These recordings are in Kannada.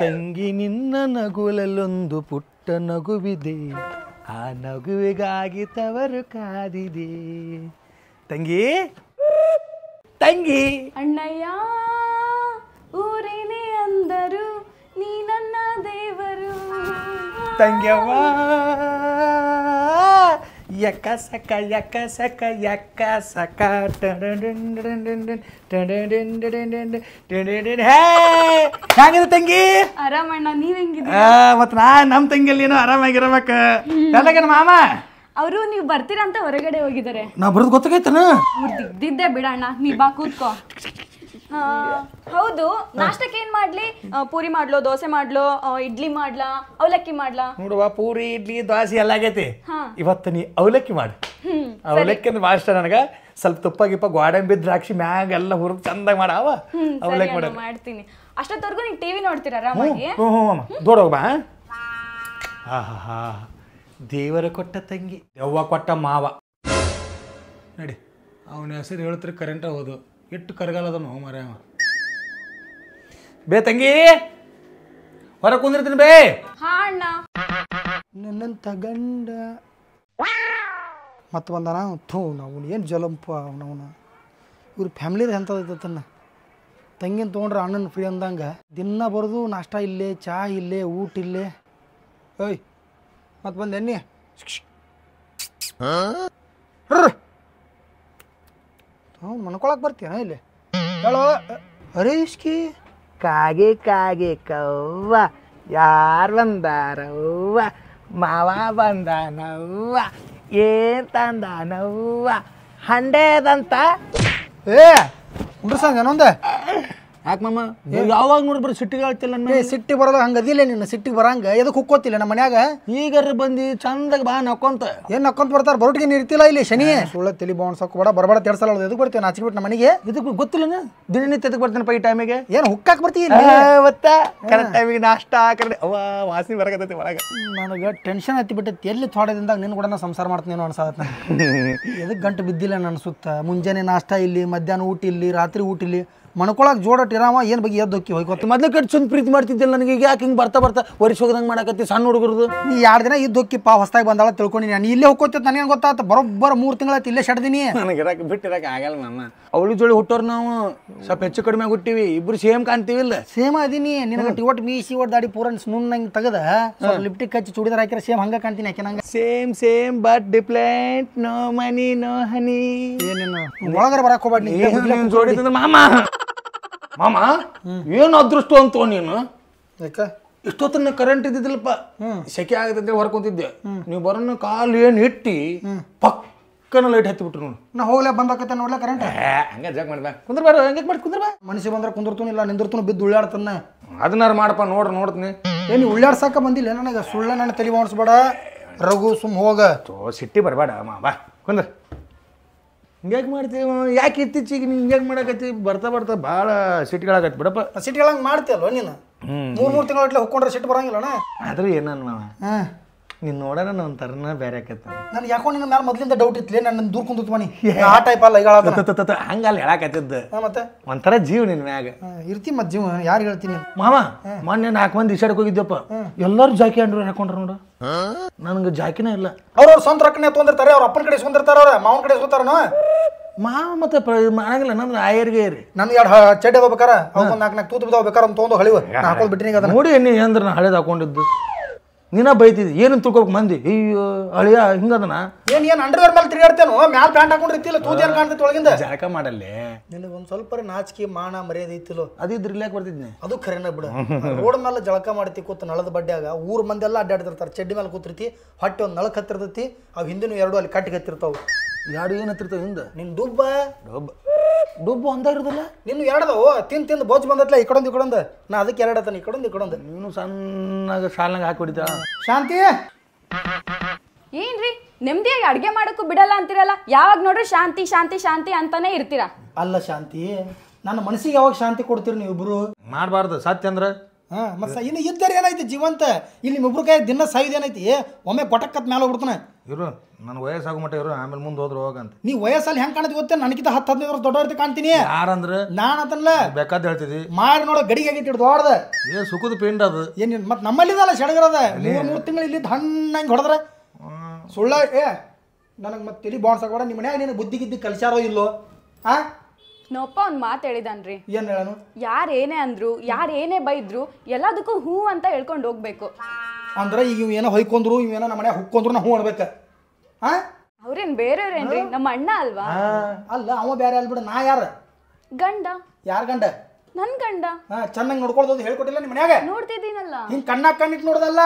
ತಂಗಿ ನಿನ್ನ ನಗುಲಲ್ಲೊಂದು ಪುಟ್ಟ ನಗುವಿದೆ ಆ ನಗುವಿಗಾಗಿ ತವರು ಕಾದಿದೆ ತಂಗಿ ತಂಗಿ ಅಣ್ಣಯ್ಯ ಊರೇನೆ ಅಂದರು ನೀ ನನ್ನ ದೇವರು ತಂಗಿಯವ್ವ ಯಕ ಸಕ ಯಕ ಸಕ ಯಕ ಸಕ ಹಂಗಿದ ತಂಗಿ ಆರಾಮಣ್ಣ ನೀವ್ ಹೆಂಗಿದ ಮತ್ ನಾ ನಮ್ ತಂಗಿಯಲ್ಲಿ ಏನೋ ಆರಾಮಾಗಿರ್ಬೇಕ ಮಾಮಾ ಮಾಮ ಅವರು ನೀವು ಬರ್ತೀರಾ ಅಂತ ಹೊರಗಡೆ ಹೋಗಿದ್ದಾರೆ ನಾ ಬರೋದು ಗೊತ್ತಾಗೈತನ ಬಿಡಣ್ಣ ನೀ ಬಾ ಕೂತ್ಕೋ ಹೌದು ನಾಷ್ಟಕ್ಕೆ ಏನ್ ಮಾಡ್ಲಿ ಪೂರಿ ಮಾಡ್ಲೋ ದೋಸೆ ಮಾಡ್ಲೋ ಇಡ್ಲಿ ಮಾಡ್ಲಾ ಅವಲಕ್ಕಿ ಮಾಡ್ಲಾ ನೋಡುವ ಪೂರಿ ಇಡ್ಲಿ ದೋಸೆ ಎಲ್ಲ ಆಗೈತಿ ಇವತ್ತ ನೀ ಅವಲಕ್ಕಿ ಮಾಡು ಅವಲಕ್ಕಿ ಅಂದ್ರೆ ಭಾಳ ಇಷ್ಟ ನನಗ ಸ್ವಲ್ಪ ತುಪ್ಪ ಗಿಪ್ಪ ಗೋಡಂಬಿ ದ್ರಾಕ್ಷಿ ಮ್ಯಾಗ ಎಲ್ಲ ಚಂದ ಮಾಡ ಮಾಡವ ಅವಲಕ್ಕಿ ಮಾಡ ಮಾಡ್ತೀನಿ ಅಷ್ಟೊತ್ತವರೆಗೂ ನೀವು ಟಿವಿ ನೋಡ್ತೀರ ಆರಾಮಾಗಿ ಹ್ಞೂ ಹ್ಞೂ ಅಮ್ಮ ದೂಡೋಗ ಬಾ ದೇವರ ಕೊಟ್ಟ ತಂಗಿ ದೆವ್ವ ಕೊಟ್ಟ ಮಾವ ನೋಡಿ ಅವನ ಹೆಸರು ಹೇಳ್ತಾರೆ ಕರೆಂಟ್ ಹೋದು ಇಟ್ಟು ಕರಗಾಲದನು ಮರ್ಯಾವ ಬೇ ತಂಗಿ ಹೊರ ಕುಂದಿರ್ತೀನಿ ಬೇ ಹಾ ಅಣ್ಣ ನನ್ನಂತ ಗಂಡ ಮತ್ತು ಬಂದನ ಥೂ ನಾವು ಏನು ಜಲಂಪ ಅವನವನ ಇವ್ರ ಫ್ಯಾಮ್ಲಿದು ಎಂಥದ್ದನ್ನ ತಂಗಿನ ತೊಗೊಂಡ್ರೆ ಅಣ್ಣನ ಫ್ರೀ ಅಂದಂಗ ದಿನ ಬರೋದು ನಾಷ್ಟ ಇಲ್ಲೇ ಚಹಾ ಇಲ್ಲೇ ಊಟ ಇಲ್ಲೇ ಏಯ್ ಓಯ್ ಮತ್ತು ಬಂದು ಎಣ್ಣೆ ಹ್ಞೂ ಮನ್ಕೊಳಕ್ ಬರ್ತೀಯ ಇಲ್ಲಿ ಹೇಳೋ ಹರೀಶ್ಕಿ ಕಾಗೆ ಕಾಗೆ ಕವ್ವ ಯಾರು ಬಂದಾರವ್ವ ಮಾವ ಬಂದಾನವ್ವ ಏನ್ ತಂದಾನವ್ವ ಹಂಡೇದಂತ ಏ ಉಂಡ್ರಸಂಗ ಏನೊಂದೆ ಯಾಕೆ ಮಮ್ಮ ಯಾವಾಗ ನೋಡಿದ್ರು ಸಿಟ್ಟಿಗೆ ಆಗ್ತಿಲ್ಲ ನನ್ನ ಸಿಟ್ಟಿ ಬರಲ್ಲ ಹಂಗೆ ಅದಿಲ್ಲ ನಿನ್ನ ಸಿಟ್ಟಿ ಬರಂಗ ಎದಕ್ಕೆ ಹುಕ್ಕೋತಿಲ್ಲ ನಮ್ಮ ಮನ್ಯಾಗ ಈಗಾರ ಬಂದು ಚಂದಾಗ ಬಾ ನಕ್ಕೊಂತ ಏನು ನಕ್ಕೊಂತ ಬರ್ತಾರ ಬರೋಟಿಗೆ ಇರ್ತಿಲ್ಲ ಇಲ್ಲಿ ಶನಿ ಸುಳ್ಳ ತಲಿ ಬಾವಣ್ಸಕ್ಕೆ ಬಡ ಬರಬೇಡ ತೆಡ್ಸಲ್ಲ ಎದಕ್ಕೆ ಬರ್ತೀವಿ ನಾಚಿಗೆ ಬಿಟ್ಟು ನಮ್ಮ ಮನೆಗೆ ಇದಕ್ಕೆ ಗೊತ್ತಿಲ್ಲ ದಿನನಿತ್ಯ ಎದಕ್ಕೆ ಬರ್ತೀನಪ್ಪ ಈ ಟೈಮಿಗೆ ಏನು ಹುಕ್ಕಾಕ್ ಬರ್ತೀನಿ ಕರೆಕ್ಟ್ ಟೈಮಿಗೆ ನಾಷ್ಟ ಕರೆಕ್ಟ್ ಅವ ವಾಸನೆ ಬರಕತ್ತೈತಿ ಒಳಗೆ ನನಗೆ ಟೆನ್ಷನ್ ಹತ್ತಿ ಬಿಟ್ಟೈತಿ ಎಲ್ಲಿ ಥೋಡದಿಂದ ನಿನ್ನ ಕೂಡ ಸಂಸಾರ ಸಂಸಾರ ಮಾಡ್ತೀನಿ ಅನ್ಸತ್ತ ಎದಕ್ಕೆ ಗಂಟು ಬಿದ್ದಿಲ್ಲ ನನ್ನ ಸುತ್ತ ಮುಂಜಾನೆ ನಾಷ್ಟ ಇಲ್ಲಿ ಮಧ್ಯಾಹ್ನ ಊಟ ಇಲ್ಲಿ ರಾತ್ರಿ ಊಟ ಇಲ್ಲಿ ಮಣ್ಕೊಳಕ್ಕೆ ಜೋಡಟ್ ಇರಾವ ಏನು ಬಗ್ಗೆ ಎದ್ದು ಹೋಗಿ ಹೋಗಿ ಮೊದಲು ಕಟ್ಟಿ ಚಂದ ಪ್ರೀತಿ ಮಾಡ್ತಿದ್ದಿಲ್ಲ ನನಗೆ ಈಗ ಯಾಕೆ ಹಿಂಗೆ ಬರ್ತಾ ಬರ್ತಾ ವರ್ಷ ಹೋಗದಂಗೆ ಮಾಡಕತ್ತಿ ಸಣ್ಣ ಹುಡುಗರದು ನೀ ಎರಡು ದಿನ ಇದ್ದು ಹೋಗಿ ಪಾ ಹೊಸ್ದಾಗಿ ಬಂದಾಳ ತಿಳ್ಕೊಂಡಿನಿ ನಾನು ಇಲ್ಲೇ ಹೋಗ್ಕೋತ ನನಗೆ ಗೊತ್ತಾತ ಬರೋಬ್ಬರ ಮೂರು ತಿಂಗಳಾಯ್ತು ಇಲ್ಲೇ ಶಡ್ದಿನಿ ನನಗೆ ಇರಕ್ಕೆ ಬಿಟ್ಟಿರಕ್ಕೆ ಆಗಲ್ಲ ನಮ್ಮ ಅವಳು ಜೋಳಿ ಹುಟ್ಟೋರು ನಾವು ಸ್ವಲ್ಪ ಹೆಚ್ಚು ಕಡಿಮೆ ಹುಟ್ಟಿವಿ ಇಬ್ರು ಸೇಮ್ ಕಾಣ್ತೀವಿ ಇಲ್ಲ ಸೇಮ್ ಅದೀನಿ ನಿನಗೆ ಟಿವಟ್ ಮೀಸಿ ಒಟ್ಟು ದಾಡಿ ಪೂರ ನುಣ್ಣಂಗೆ ತೆಗೆದ ಲಿಪ್ಟಿಕ್ ಹಚ್ಚಿ ಚೂಡಿದಾರ ಹಾಕಿರ ಸೇಮ್ ಹಂಗ ಕಾಣ್ತೀನಿ ಯಾಕೆ ನಂಗೆ same same but different no money no honey ಏನೇನು ಒಳಗರ ಬರಕ್ಕೆ ಹೋಗ್ಬೇಡಿ ಜೋಡಿ ಮಾಮ ಮಾಮ ಏನು ಅದೃಷ್ಟ ಅಂತ ನೀನು ಯಾಕ ಕರೆಂಟ್ ಇದ್ದಿದ್ದಿಲ್ಲಪ್ಪ ಸೆಕೆ ಆಗದಂತೆ ಹೊರಕೊಂತಿದ್ದೆ ಕುಂತಿದ್ದೆ ನೀವು ಬರೋಣ ಕಾಲು ಏನು ಇಟ್ಟಿ ಪಕ್ಕನ ಲೈಟ್ ಬಿಟ್ರು ನೋಡು ನಾ ಹೋಗ್ಲಾ ಬಂದಾಕತ್ತೆ ನೋಡ್ಲಾ ಕರೆಂಟ್ ಹಂಗೆ ಜಾಗ ಮಾಡ್ಬಾ ಕುಂದ್ರ ಬಾರ ಹಂಗೆ ಮಾಡಿ ಕುಂದ್ರ ಬಾ ಮನುಷ್ಯ ಬಂದ್ರೆ ಕುಂದಿರ್ತೂ ಇಲ್ಲ ನಿಂದಿರ್ತೂ ಬಿದ್ದು ಉಳ್ಳಾಡ್ತಾನ ಅದನ್ನಾರು ಮಾಡಪ್ಪ ನೋಡ್ರಿ ನೋಡ್ತೀನಿ ಏನು ಉಳ್ಳಾಡ್ಸಾಕ ಬಂದಿಲ್ಲ ನನಗೆ ಸುಳ್ಳ ನನ್ನ ತಲೆ ಮಾಡಿಸ್ಬೇಡ ರಘು ಸುಮ್ ಹೋಗ ಸಿಟ್ಟಿ ಬರಬೇಡ ಮಾ ಬಾ ಕುಂದ್ರ ಹಿಂಗ್ಯಾಕೆ ಮಾಡ್ತೀವಿ ಯಾಕೆ ಇತ್ತೀಚಿಗೆ ನೀನು ಹಿಂಗ್ಯಾಕೆ ಮಾಡಕತ್ತಿ ಬರ್ತಾ ಬರ್ತಾ ಭಾಳ ಸಿಟ್ಗಳಾಗತ್ತೆ ಬಿಡಪ್ಪ ಸಿಟಿಗಳಂಗೆ ಮಾಡ್ತೀಯಲ್ವ ನೀನು ಮೂರು ಮೂರು ತಿಂಗಳ ಹೊಟ್ಲೆ ಹೋಗ್ಕೊಂಡ್ರೆ ಸಿಟ್ಟು ಬರಂಗಿಲ್ಲಣ್ಣ ಆದರೂ ಏನನ್ನ ಹಾಂ ನೀನ್ ನೋಡನ ನನ್ನ ತರನ ಬೇರೆ ಆಕತ್ತ ನಾನು ಯಾಕೋ ನಿನ್ನ ಮೇಲೆ ಮೊದಲಿಂದ ಡೌಟ್ ಇತ್ತು ನನ್ನ ದೂರ ಕುಂತು ಮನಿ ಆ ಟೈಪ್ ಅಲ್ಲ ಈಗ ಅಲ್ಲಿ ಹೇಳಕತ್ತಿದ್ದ ಮತ್ತೆ ಒಂಥರ ಜೀವ ನಿನ್ನ ಮ್ಯಾಗ ಇರ್ತಿ ಮತ್ತೆ ಜೀವ ಯಾರು ಹೇಳ್ತೀನಿ ಮಾವ ಮೊನ್ನೆ ನಾಲ್ಕು ಮಂದಿ ಈಸಾಡಕ್ಕೆ ಹೋಗಿದ್ದೆಪ್ಪ ಎಲ್ಲರೂ ಜಾಕಿ ಅಂಡ್ರೂ ಹಾಕೊಂಡ್ರು ನೋಡು ನನಗೆ ಜಾಕಿನೇ ಇಲ್ಲ ಅವ್ರವ್ರ ಸ್ವಂತ ರೊಕ್ಕನೆ ತೊಂದಿರ್ತಾರೆ ಅವ್ರ ಅಪ್ಪನ ಕಡೆ ಸುಂದಿರ್ತಾರೆ ಅವ್ರ ಮಾವನ ಕಡೆ ಸ್ವಂತಾರನ ಮಾವ ಮತ್ತೆ ಮಾಡಂಗಿಲ್ಲ ನನ್ನ ಆಯರ್ಗೆ ಇರಿ ನನ್ಗೆ ಎರಡು ಚಡ್ಡಿ ಹೋಗ್ಬೇಕಾರ ಅವ್ರು ನಾಲ್ಕು ನಾಲ್ಕು ತೂತು ಬಿದ್ದಾವ ಹೋಗ್ಬೇಕಾರ ಅಂತ ಒಂದು ಹಳಿವ ಹಾಕೊಂಡು ಅದನ್ನ ನೋಡಿ ನೀ ಅಂದ್ರೆ ನಾನು ಹಳೇದು ಹಾಕೊಂಡಿದ್ದು ನೀನ ಬೈತಿದ್ವಿ ಏನಂತ ತಿಳ್ಕೊಬೇಕು ಮಂದಿ ಅಯ್ಯೋ ಅಳಿಯ ಹಿಂಗದನ ಏನ್ ಏನ್ ಅಂಡರ್ವೇರ್ ಮೇಲೆ ತಿರುಗಾಡ್ತೇನೋ ಮ್ಯಾಲ್ ಪ್ಯಾಂಟ್ ಹಾಕೊಂಡಿರ್ತಿಲ್ಲ ತೂತಿ ಏನ್ ಕಾಣ್ತೈತಿ ಒಳಗಿಂದ ಜಳಕ ಮಾಡಲ್ಲೇ ನಿನಗೆ ಒಂದ್ ಸ್ವಲ್ಪ ನಾಚಿಕೆ ಮಾನ ಮರ್ಯಾದೆ ಇತ್ತಿಲ್ಲೋ ಅದು ಇದ್ರ ಬರ್ತಿದ್ನಿ ಅದು ಖರೇನ ಬಿಡು ರೋಡ್ ಮೇಲೆ ಜಳಕ ಮಾಡ್ತಿ ಕೂತ ನಳದ ಬಡ್ಡ್ಯಾಗ ಊರ್ ಮಂದೆಲ್ಲ ಅಡ್ಡಾಡ್ತಿರ್ತಾರೆ ಚಡ್ಡಿ ಮೇಲೆ ಕೂತಿರ್ತಿ ಹೊಟ್ಟೆ ಒಂದ್ ನಳಕ್ ಹತ್ತಿರ್ತೈತಿ ಅವ್ ಹಿಂದಿನ ಎರಡು ಅಲ್ಲಿ ಕಟ್ಟಿಗೆ ಹತ್ತಿರ್ತಾವ ಯಾರು ಏನ್ ಹತ್ತಿರ್ತಾವ ಹಿಂದ ನಿನ್ ದುಬ್ಬ ಡುಬ್ಬ ಡುಬ್ಬು ಒಂದ ಇರುದಿಲ್ಲ ನಿನ್ನ ಎರಡದವು ತಿನ್ ತಿಂದು ಬೋಜ್ ಬಂದತ್ಲ ಈ ಕಡೊಂದು ಈ ಕಡೊಂದು ನಾ ಅದಕ್ಕೆ ಎರಡತನ ಈ ಕಡೊಂದು ಈ ಕಡೊಂದು ನೀನು ಸಣ್ಣಗೆ ಶಾಲ್ನಾಗ ಹಾಕಿ ಶಾಂತಿ ಏನ್ರಿ ನೆಮ್ಮದಿಯಾಗಿ ಅಡ್ಗೆ ಮಾಡಕ್ಕೂ ಬಿಡಲ್ಲ ಅಂತಿರಲ್ಲ ಯಾವಾಗ ನೋಡ್ರಿ ಶಾಂತಿ ಶಾಂತಿ ಶಾಂತಿ ಅಂತಾನೆ ಇರ್ತೀರಾ ಅಲ್ಲ ಶಾಂತಿ ನನ್ನ ಮನಸ್ಸಿಗೆ ಯಾವಾಗ ಶಾಂತಿ ಕೊಡ್ತೀರಿ ನೀವು ಇಬ್ರು ಮಾಡಬಾರ್ದು ಸತ್ಯ ಅಂದ್ರೆ ಹಾ ಮತ್ತೆ ಇನ್ನು ಇದ್ದರೆ ಏನೈತಿ ಜೀವಂತ ಇಲ್ಲಿ ನಿಮ್ಮಿಬ್ರು ಕೈ ದಿನ ಸಾಯ್ದು ಏನೈತಿ ಒಮ್ಮೆ ಕೊಟಕ್ಕತ್ ಮೇಲೆ ಹೋಗ್ಬಿಡ್ತಾನೆ ಇರು ನನ್ನ ವಯಸ್ಸಾಗೋ ಮಟ್ಟ ಇರು ಆಮೇಲೆ ಮುಂದೆ ಹೋದ್ರೆ ಹೋಗಂತ ನೀ ವಯಸ್ಸಲ್ಲಿ ಹೆಂಗ್ ಕಾಣ್ತಿ ಗೊತ್ತ ನನಗಿಂತ ಹತ್ತು ಹದಿನೈದು ವರ್ಷ ದೊಡ್ಡವ್ರತಿ ಕಾಣ್ತೀನಿ ಯಾರಂದ್ರೆ ನಾನು ಅದನ್ನ ಬೇಕಾದ ಹೇಳ್ತಿದ್ದಿ ಮಾಡಿ ನೋಡೋ ಗಡಿಗೆ ಆಗಿಟ್ಟು ದೊಡ್ಡದ ಏ ಸುಖದ ಪಿಂಡ್ ಅದು ಏನು ಮತ್ತೆ ನಮ್ಮಲ್ಲಿದಲ್ಲ ಸೆಡಗರದ ಮೂರು ಮೂರು ತಿಂಗಳು ಇಲ್ಲಿ ಹಣ್ಣಂಗೆ ಹೊಡೆದ್ರೆ ಸುಳ್ಳ ಏ ನನಗೆ ಮತ್ತೆ ತಿಳಿ ಬಾಣ್ಸ್ ಹಾಕೋಡ ನಿಮ್ಮ ಮನ್ಯಾಗ ನೀನು ಬುದ್ಧಿ ಗಿದ್ದಿ ಕಲ್ಸ್ಯಾರೋ ಇಲ್ಲೋ ಆ ನೋಪ್ಪ ಒಂದು ಮಾತು ಹೇಳಿದಾನ್ರಿ ಏನು ಹೇಳನು ಯಾರೇನೇ ಅಂದ್ರು ಯಾರೇನೇ ಬೈದ್ರು ಎಲ್ಲದಕ್ಕೂ ಹೂ ಅಂತ ಹೇಳ್ಕೊಂಡು ಹೋಗ್ಬೇಕು ಅಂದ್ರೆ ಈಗ ಇವ್ ಏನೋ ಹೊಯ್ಕೊಂಡ್ರು ಇವ್ ಏನೋ ನಮ್ಮ ಮನೆ ಹುಕ್ಕೊಂಡ್ರು ನಾ ಹೂ ಅನ್ಬೇಕು ಅವ್ರೇನ್ ಬೇರೆಯವ್ರೇನ್ರಿ ನಮ್ಮ ಅಣ್ಣ ಅಲ್ವಾ ಅಲ್ಲ ಅವ ಬೇರೆ ಅಲ್ಬಿಡ ನಾ ಯಾರ ಗಂಡ ಯಾರ ಗಂಡ ನನ್ ಗಂಡ ಹಾ ಚೆನ್ನಾಗಿ ನೋಡ್ಕೊಳ್ದೋದು ಹೇಳ್ಕೊಟ್ಟಿಲ್ಲ ನಿಮ್ಮ ಮನ್ಯಾಗ ನೋಡ್ತಿದ್ದೀನಲ್ಲ ಹಿಂಗೆ ಕಣ್ಣಾಗ ಕಣ್ಣಿಟ್ಟು ನೋಡ್ದಲ್ಲ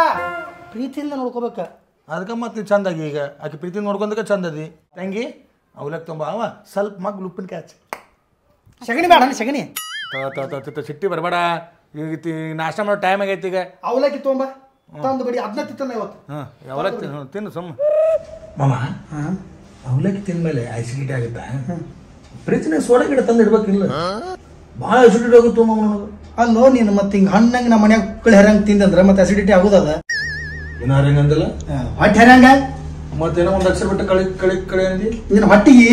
ಪ್ರೀತಿಯಿಂದ ನೋಡ್ಕೋಬೇಕ ಅದಕ್ಕೆ ಮತ್ತೆ ನೀವು ಚಂದಾಗಿ ಈಗ ಆಕೆ ಪ್ರೀತಿ ನೋಡ್ಕೊಂಡಕ್ಕೆ ಚಂದದಿ ತಂಗಿ ಅವ್ಲಕ್ ತುಂಬ ಅವ ಸ್ವಲ್ಪ ಮಗ್ ಲುಪ್ಪಿನ ಕ್ಯಾಚ್ ಸಗಣಿ ಬೇಡ ನೀ ಸಗಣಿ ತ- ತ- ತ- ಸಿಟ್ಟಿ ಬರಬೇಡ ಈಗ ತಿ- ನಾಷ್ಟ ಮಾಡೋ ಟೈಮ್ ಆಗೈತಿ ಈಗ ಅವಲಕ್ಕಿ ತೊಗೊಂಬ ತಂದು ಬಡಿ ಅದನ್ನ ತಿಂತಾನೆ ಇವತ್ತು ಹಾಂ ತಿನ್ನು- ತಿನ್ನು ಸುಮ್ಮ ಮಾಮ ಅವಲಕ್ಕಿ ತಿಂದ್ಮೇಲೆ ಆಸಿಡಿಟಿ ಆಗುತ್ತಾ ಫ್ರಿಜ್ನ ಸೋಡಾ ಗಿಡ ತಂದು ಇಡ್ಬೇಕಿಲ್ಲ ಭಾಳ ಆಸಿಡಿಟಿ ಆಗುತ್ತೆ ಮಾಮ ಅಲ್ಲೋ ನೀನು ಮತ್ತೆ ಹಿಂಗೆ ಹಣ್ಣಂಗೆ ನಮ್ಮ ಮನ್ಯಾಗ ಕುಕ್ಕಳಿ ಹೆರಂಗ್ ತಿಂದಂದ್ರೆ ಮತ್ತೆ ಅಸಿಡಿಟಿ ಆಗೋದದ ಏನಾರ ಹೆಂಗಂದಿಲ್ಲ ಹೊಟ್ಟೆ ಹೆರಂಗ ಮತ್ತೇನೋ ಒಂದು ಅಕ್ಷರ ಬಿಟ್ಟು ಕಳಿ ಕಳಿ ಕಳಿ ಅಂದಿ ನಿನ್ನ ಹೊಟ್ಟಿಗೆ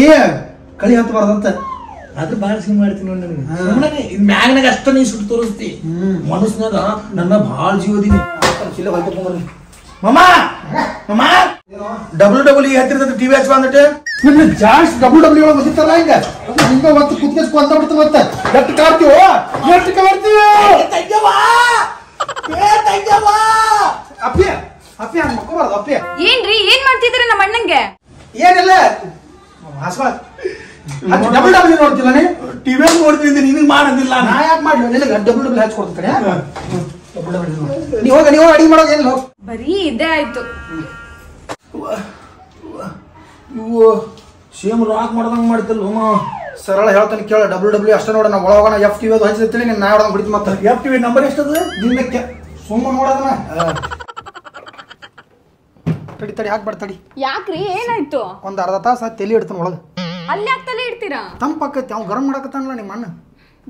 ಕಳಿ ಹತ್ತಬಾರ್ದಂತ ಆದ್ರೆ ಭಾಳ ಸಿಹಿ ಮಾಡ್ತೀನಿ ನೋಡಿ ನನಗೆ ಮ್ಯಾಗ್ನಾಗ ಅಷ್ಟ ನೀ ಸುಟ್ಟು ತೋರಿಸ್ತಿ ಮನಸ್ಸಿನಾಗ ನನ್ನ ಭಾಳ ಜೀವದಿನಿ ಇಲ್ಲ ಹೊಲ್ತಕೊಂಬರ್ರಿ ಮಮ್ಮ ಮಮ್ಮ ಡಬ್ಲ್ಯೂ ಡಬ್ಲ್ಯೂ e ಹತ್ತಿರದ ಟಿವಿ ಹಚ್ ಬಂದಟ್ಟೆ ನಿಮ್ಗೆ ಜಾಸ್ತಿ ಡಬ್ಲ್ಯೂ ಡಬ್ಲ್ಯೂ e ಒಳಗೆ ಬಂದಿತ್ತಲ್ಲ ಹಿಂಗ ಹಿಂಗ ಒಂದು ಕುತ್ತಿಗೆ ಅಂತ ಬಿಡ್ತು ಮತ್ತೆ ಎಷ್ಟು ಕಾಡ್ತೀವೋ ಎಷ್ಟು ಕಾಡ್ತೀವೋ ಅಪ್ಪಿ ಅಪ್ಪಿ ಹಂಗ ಮಕ್ಕೋಬಾರ್ದು ಅಪ್ಪಿ ಏನ್ರಿ ಏನ್ ಮಾಡ್ತಿದ್ದೀರಿ ನಮ್ಮ ಅಣ್ಣಂಗೆ ಏನಿಲ್ಲ ಹಾಸ್ವಾಳ ಡಬ್ಲ್ಯೂ ಡಬ್ಲ್ಯೂ e ನೋಡ್ತಿಲ್ಲ ನೀ ಟಿವಿ ನೋಡ್ತಿದ್ದೀನಿ ನಿನಗೆ ಮಾಡಂದಿಲ್ಲ ನಾ ಯಾಕೆ ಮಾಡಲಿಲ್ಲ ಡಬ್ಲ್ಯೂ ಡಬ್ಲ್ಯೂ ಹಚ್ಕೊಡ್ತೀನಿ ನೀವು ಅಡಿ ಅಡಿಗೆ ಮಾಡೋಕೆ ಬರೀ ಇದೇ ಆಯ್ತು ಇವು ಸೇಮ್ ರಾಕ್ ಮಾಡ್ದಂಗೆ ಮಾಡ್ತಿಲ್ಲ ಸರಳ ಹೇಳ್ತಾನೆ ಕೇಳ ಡಬ್ಲ್ಯೂ ಡಬ್ಲ್ಯೂ ಅಷ್ಟೇ ನೋಡ ನಾವು ಒಳಗೋಣ ಎಫ್ ಟಿ ಅದು ಹಂಚಿರ್ತೀನಿ ನಿನ್ನ ನಾ ಹೊಡೆದಂಗೆ ಮತ್ತೆ ಎಫ್ ಟಿ ವಿ ನಂಬರ್ ಎಷ್ಟದ ದಿನಕ್ಕೆ ಸುಮ್ಮನೆ ನೋಡೋದನ್ನ ತಡಿ ತಡಿ ಯಾಕೆ ತಡಿ ಯಾಕ್ರಿ ಏನಾಯ್ತು ಒಂದು ಅರ್ಧ ತಾಸು ತಲೆ ಇಡ್ತಾನ ಒಳಗ ಅಲ್ಲಿ ಯಾಕೆ ತಲೆ ಇಡ್ತೀರಾ ತಂಪಾಕೈತಿ ಅವ್ನು ಗರಂ ಮಾಡಕತ್ತಾನಲ್ಲ ನಿಮ್ಮ ಅಣ್ಣ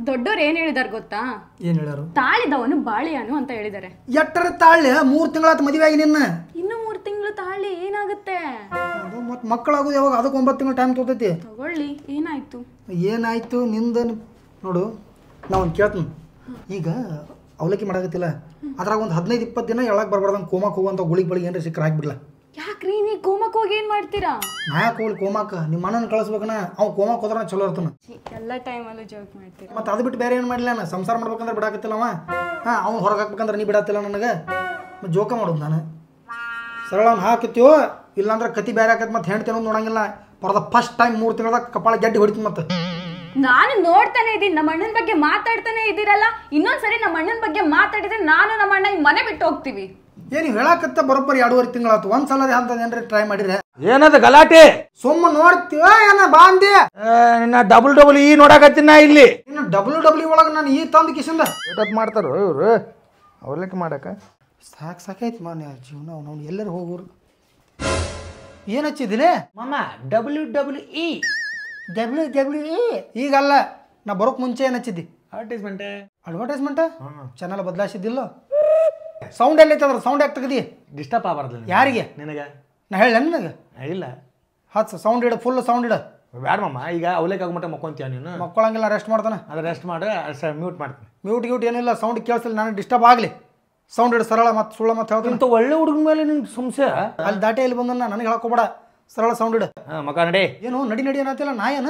ದೊಡ್ಡೋರು ಏನ್ ಹೇಳಿದಾರ ಗೊತ್ತಾ ಏನ್ ಹೇಳಾರು ತಾಳಿದವನು ಬಾಳಿಯಾನು ಅಂತ ಹೇಳಿದಾರೆ ಎಟ್ಟರ ತಾಳೆ ಮೂರ್ ತಿಂಗಳಾತ ಮದುವೆ ಆಗಿ ನಿನ್ನ ಇನ್ನು ಮೂರ್ ತಿಂಗಳು ತಾಳಿ ಏನಾಗುತ್ತೆ ಅದು ಮತ್ ಮಕ್ಕಳಾಗೋದು ಯಾವಾಗ ಅದಕ್ಕೆ ಒಂಬತ್ತು ತಿಂಗಳು ಟೈಮ್ ತಗೋತೈತಿ ತಗೊಳ್ಳಿ ಏನಾಯ್ತು ಏನಾಯ್ತು ನಿಂದ ನೋಡು ನಾ ಕೇಳ್ತೀನಿ ಈಗ ಅವಲಕ್ಕಿ ಮಾಡಾಗತ್ತಿಲ್ಲ ಅದ್ರಾಗ ಒಂದು ಹದಿನೈದು ಇಪ್ಪತ್ತು ದಿನ ಎಳಕ್ ಬರ್ಬಾರ್ದಂಗೆ ಕೋಮಕ್ ಹೋಗುವಂತ ಗುಳಿಗ್ ಬಳಿ ಏನ್ರಿ ಸಿಕ್ಕರ ಹಾಕ್ಬಿಡ್ಲಾ ಯಾಕ್ರಿ ನೀ ಕೋಮಕ್ ಹೋಗಿ ಏನ್ ಮಾಡ್ತೀರಾ ನಾ ಹೋಗಿ ಕೋಮಕ್ ನಿಮ್ಮ ಅಣ್ಣನ ಕಳಿಸ್ಬೇಕನ ಅವ್ ಕೋಮಕ್ ಹೋದ್ರ ಚಲೋ ಇರ್ತಾನ ಎಲ್ಲಾ ಎಲ್ಲ ಟೈಮಲ್ಲೂ ಜೋಕ್ ಮಾಡ್ತೀರಾ ಮತ್ತೆ ಅದು ಬಿಟ್ಟು ಬೇರೆ ಏನು ಮಾಡ್ಲಿಲ್ಲ ಅಣ್ಣ ಸಂಸಾರ ಮಾಡ್ಬೇಕಂದ್ರೆ ಬಿಡಾಕತ್ತಿಲ್ಲ ಅವ ಹಾಂ ಅವ್ನು ಹೊರಗೆ ಹಾಕ್ಬೇಕಂದ್ರೆ ನೀ ಬಿಡತ್ತಿಲ್ಲ ನನಗೆ ಮತ್ತೆ ಜೋಕ ಮಾಡೋದು ನಾನು ಸರಳ ಅವ್ನು ಹಾಕಿತ್ಯೋ ಇಲ್ಲಾಂದ್ರೆ ಕತಿ ಬೇರೆ ಹಾಕತ್ ಮತ್ತೆ ಹೆಣ್ತೇನೋ ನೋಡಂಗಿಲ್ಲ ಪರದ ಫಸ್ಟ್ ಟೈಮ್ ಮೂರು ತಿಂಗಳದಾಗ ಕಪಾಳ ಗೆಡ್ಡಿ ಹೊಡಿತೀನಿ ಮತ್ತೆ ನಾನು ನೋಡ್ತಾನೆ ಇದೀನಿ ನಮ್ಮ ಅಣ್ಣನ ಬಗ್ಗೆ ಮಾತಾಡ್ತಾನೆ ಇದ್ದೀರಲ್ಲ ಇನ್ನೊಂದ್ಸರಿ ನಮ್ಮ ಅಣ್ಣನ ಬಗ್ಗೆ ಮಾತಾಡಿದ್ರೆ ನಾನು ನಮ್ಮ ಅಣ್ಣ ಈ ಮನೆ ಬಿಟ್ಟು ಹೋಗ್ತೀವಿ ಏನು ಹೇಳಕತ್ತ ಬರೋಬ್ಬರಿ ಎರಡೂವರೆ ತಿಂಗಳಾತು ಒಂದ್ ಸಲ ಏನ್ರಿ ಟ್ರೈ ಮಾಡಿದ್ರೆ ಏನದ ಗಲಾಟೆ ಸುಮ್ಮ ನೋಡ್ತೀವ ಏನ ಬಾಂದಿ ಡಬಲ್ ಡಬಲ್ ಈ ನೋಡಕತ್ತಿನ ನಾ ಇಲ್ಲಿ ಇನ್ನು ಡಬ್ಲ್ಯೂ ಡಬ್ಲ್ಯೂ ಒಳಗೆ ನಾನು ಈ ತಂದು ಕಿಸಿಂದ ಏಟಪ್ ಮಾಡ್ತಾರೋ ಇವ್ರು ಅವ್ರಲಿಕ್ಕೆ ಮಾಡಕ ಸಾಕು ಸಾಕೈತಿ ಮಾನ್ಯ ಜೀವನ ಅವ್ನು ಎಲ್ಲರೂ ಹೋಗೋರು ಏನು ಹಚ್ಚಿದಿಲೆ ಮಾಮ W W E W W E ಈಗಲ್ಲ ನಾ ಬರೋಕ್ ಮುಂಚೆ ಏನು ಹಚ್ಚಿದ್ದಿ ಅಡ್ವರ್ಟೈಸ್ಮೆಂಟ್ ಅಡ್ವರ್ಟೈಸ್ಮೆಂಟ್ ಚಾನಲ್ ಬದಲಾಯಿಸಿದ್ದಿಲ್ಲೋ ಸೌಂಡ್ ಎಲ್ಲೈತೆ ಅದ್ರ ಸೌಂಡ್ ಯಾಕೆ ತೆಗ್ದಿ ಡಿಸ್ಟರ್ಬ್ ಆಗಬಾರ್ದು ಯಾರಿಗೆ ನಿನಗೆ ನಾ ಹೇಳ ನನಗೆ ಇಲ್ಲ ಹತ್ತು ಸೌಂಡ್ ಇಡು ಫುಲ್ ಸೌಂಡ್ ಇಡು ಬೇಡಮ್ಮ ಈಗ ಅವಲೇಕ್ ಮಟ್ಟ ಮಕ್ಕೊಂತೀಯ ನೀನು ಮಕ್ಕೊಳಂಗಿಲ್ಲ ರೆಸ್ಟ್ ಮಾಡ್ತಾನೆ ಅದು ರೆಸ್ಟ್ ಮಾಡಿ ಮ್ಯೂಟ್ ಮಾಡ್ತೀನಿ ಮ್ಯೂಟ್ ಗ್ಯೂಟ್ ಏನಿಲ್ಲ ಸೌಂಡ್ ಕೇಳಿಸಿಲ್ಲ ನನಗೆ ಡಿಸ್ಟರ್ಬ್ ಆಗಲಿ ಸೌಂಡ್ ಇಡು ಸರಳ ಮತ್ತು ಸುಳ್ಳ ಮತ್ತೆ ಹೇಳ್ತೀನಿ ಅಂತ ಒಳ್ಳೆ ಹುಡುಗನ ಮೇಲೆ ನಿನ್ಗೆ ಸುಮ್ಸೆ ಅಲ್ಲಿ ದಾಟೆ ಇಲ್ಲಿ ಬಂದನ್ನ ನನಗೆ ಹೇಳ್ಕೊಬೇಡ ಸರಳ ಸೌಂಡ್ ಇಡು ಹಾಂ ಮಕ ನಡಿ ಏನು ನಡಿ ನಡಿ ಅನ್ನತ್ತಿಲ್ಲ ನಾಯನ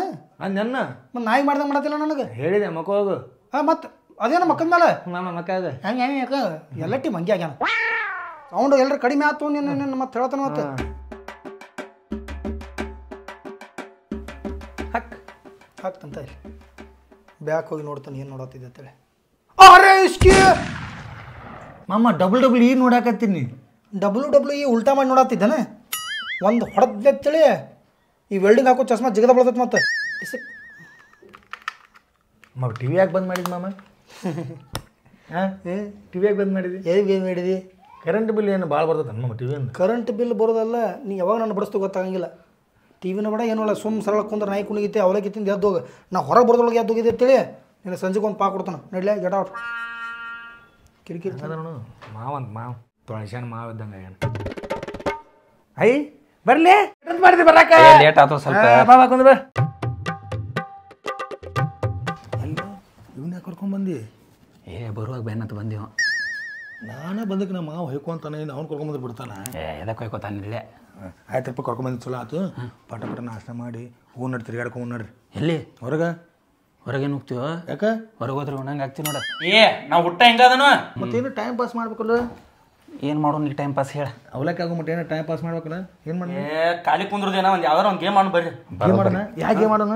ನನ್ನ ಮತ್ತು ನಾಯಿ ಮಾಡ್ದಂಗೆ ಮಾಡತ್ತಿಲ್ಲ ನನಗೆ ಹೇಳಿದೆ ಮಕ್ಕ ಹೋಗು ಹಾಂ ಮತ್ತೆ ಅದೇನು ಮಕ್ಕದ ಮೇಲೆ ಹೆಂಗೆ ಹೆಂಗೆ ಎಲ್ಲ ಟೀಮ್ ಹಂಗೆ ಆಗ್ಯಾನ ಅವನು ಎಲ್ಲರೂ ಕಡಿಮೆ ಆತು ನಿನ್ನ ನಿನ್ನ ಮತ್ತೆ ಹೇಳ್ತಾನ ಮತ್ತೆ ಹಾಕ್ತಂತ ಇಲ್ಲಿ ಬ್ಯಾಕ್ ಹೋಗಿ ನೋಡ್ತಾನೆ ಏನು ನೋಡತ್ತಿದ್ದೆ ಅಂತೇಳಿ ಅರೆ ಇಸ್ಕಿ ಮಾಮ ಡಬಲ್ ಡಬ್ಲ್ಯೂ ಈ ನೋಡಾಕತ್ತೀನಿ ಡಬ್ಲ್ಯೂ ಡಬ್ಲ್ಯೂ ಇ ಉಲ್ಟಾ ಮಾಡಿ ನೋಡತ್ತಿದ್ದಾನೆ ಒಂದು ತಿಳಿ ಈ ವೆಲ್ಡಿಂಗ್ ಹಾಕೋ ಚಸ್ಮಾ ಜಿಗದ ಬಳದತ್ ಮತ್ತೆ ಮಾಮ ಟಿ ವಿ ಯಾಕೆ ಬಂದ್ ಮಾಡಿದ್ ಮಾಮ ಹಾಂ ಏ ಟಿವಿಯಾಗ ಬಂದ್ ಮಾಡಿದಿ ಹೇಗೆ ಮಾಡಿದಿ ಕರೆಂಟ್ ಬಿಲ್ ಏನು ಭಾಳ ಬರ್ತದೆ ನಮ್ಮ ಟಿವಿಯನ್ನು ಕರೆಂಟ್ ಬಿಲ್ ಬರೋದಲ್ಲ ನೀ ಯಾವಾಗ ನಾನು ಬಡಿಸ್ತು ಗೊತ್ತಾಗಂಗಿಲ್ಲ ಟಿವಿನ ಬಡ ಏನೂ ಇಲ್ಲ ಸುಮ್ಮ ಸರಳ ಕುಂದ್ರೆ ನಾಯಿ ಕುಣಿಗಿತ್ತೆ ಅವಲಕ್ಕಿ ತಿಂದು ಎದ್ದೋಗ ನಾ ಹೊರಗೆ ಬರೋದೊಳಗೆ ಎದ್ದೋಗಿದೆ ಅಂತೇಳಿ ನಿನ್ನ ಸಂಜೆಗೆ ಒಂದು ಪಾ ಕೊಡ್ತಾನೆ ನಡಿಲೇ ಗೆಟ್ ಔಟ್ ಕಿರಿಕಿರಿ ನೋಡು ಮಾವ ಅಂತ ಮಾವ ತೊಳಶನ್ ಮಾವ ಇದ್ದಂಗೆ ಏನು ಐ ಬರಲಿ ಮಾಡಿದಿ ಬರಾಕ ಲೇಟ್ ಆಯ್ತು ಸ್ವಲ್ಪ ಬಾ ಬಾ ಕುಂದ್ರ ಯಾಕೆ ಕರ್ಕೊಂಬಂದು ಏ ಬರುವಾಗ ಬೆನ್ನತ್ತು ಬಂದಿವ ನಾನೇ ಬಂದಕ್ಕೆ ನಮ್ಮ ಮಾವ ಹೊಯ್ಕೊಂತಾನೆ ಇನ್ನು ಅವ್ನು ಕರ್ಕೊಂಬಂದು ಬಿಡ್ತಾನೆ ಏ ಎದಕ್ಕೆ ಹೊಯ್ಕೋತಾನೆ ಇಲ್ಲೇ ಆಯ್ತು ರೂಪಾಯಿ ಕರ್ಕೊಂಬಂದು ಚಲೋ ಆಯ್ತು ಪಟ ಪಟ ನಾಷ್ಟ ಮಾಡಿ ಹೂ ನೋಡಿ ತಿರ್ಗಾಡ್ಕೊಂಡು ನೋಡ್ರಿ ಎಲ್ಲಿ ಹೊರಗೆ ಹೊರಗೇನು ಹೋಗ್ತೀವ ಯಾಕ ಹೊರಗೆ ಹೋದ್ರೆ ಉಣ್ಣಂಗೆ ಆಗ್ತೀವಿ ನೋಡ ಏ ನಾವು ಹುಟ್ಟ ಹೆಂಗದನು ಮತ್ತೇನು ಟೈಮ್ ಪಾಸ್ ಮಾಡ್ಬೇಕಲ್ಲ ಏನು ಮಾಡೋಣ ಈಗ ಟೈಮ್ ಪಾಸ್ ಹೇಳ ಅವ್ಲಕ್ಕೆ ಆಗೋ ಮಟ್ಟ ಏನೋ ಟೈಮ್ ಪಾಸ್ ಮಾಡ್ಬೇಕಲ್ಲ ಏನು ಮಾಡಿ ಖಾಲಿ ಕುಂದ್ರದೇನ ಒಂದು ಯಾವ್ದಾರ ಒಂದು ಗೇಮ್ ಆಡೋಣ ಬರ್ರಿ ಗೇಮ್ ಮಾಡೋಣ ಯಾವ ಗೇಮ್ ಮಾಡೋಣ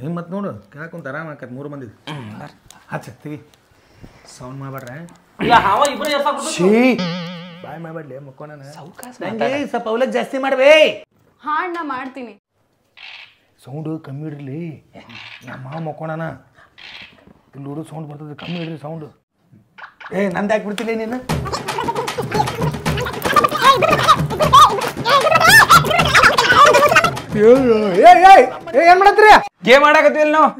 ಹಿಂಗೆ ಮತ್ತೆ ನೋಡು ಕೇಳಕ್ಕೆ ಒಂದು ಆರಾಮ ಆಕತ್ ಮೂರು ಮಂದಿ ಹಚ್ಚ ಸೌಂಡ್ ಮಾಡ್ಬೇಡ್ರೆ ಬಾಯ್ ಮಾಡ್ಬೇಡ್ಲಿ ಮಕ್ಕೋಣ ಸ್ವಲ್ಪ ಜಾಸ್ತಿ ಮಾಡ್ಬೇ ಹಾ ನಾ ಮಾಡ್ತೀನಿ ಸೌಂಡ್ ಕಮ್ಮಿ ಇಡ್ರಿ ನಮ್ಮ ಮಾವ ಮಕ್ಕೋಣ ಸೌಂಡ್ ಬರ್ತದೆ ಕಮ್ಮಿ ಇಡ್ರಿ ಸೌಂಡ್ ಏ ನಂದು ಹಾಕ್ಬಿಡ್ತೀನಿ ನೀನು ಏಯ್ ಏನ್ ಮಾಡತ್ರಿ ಗೇಮ್ ಆಡಕತ್ತಿಲ್ಲ ನಾವು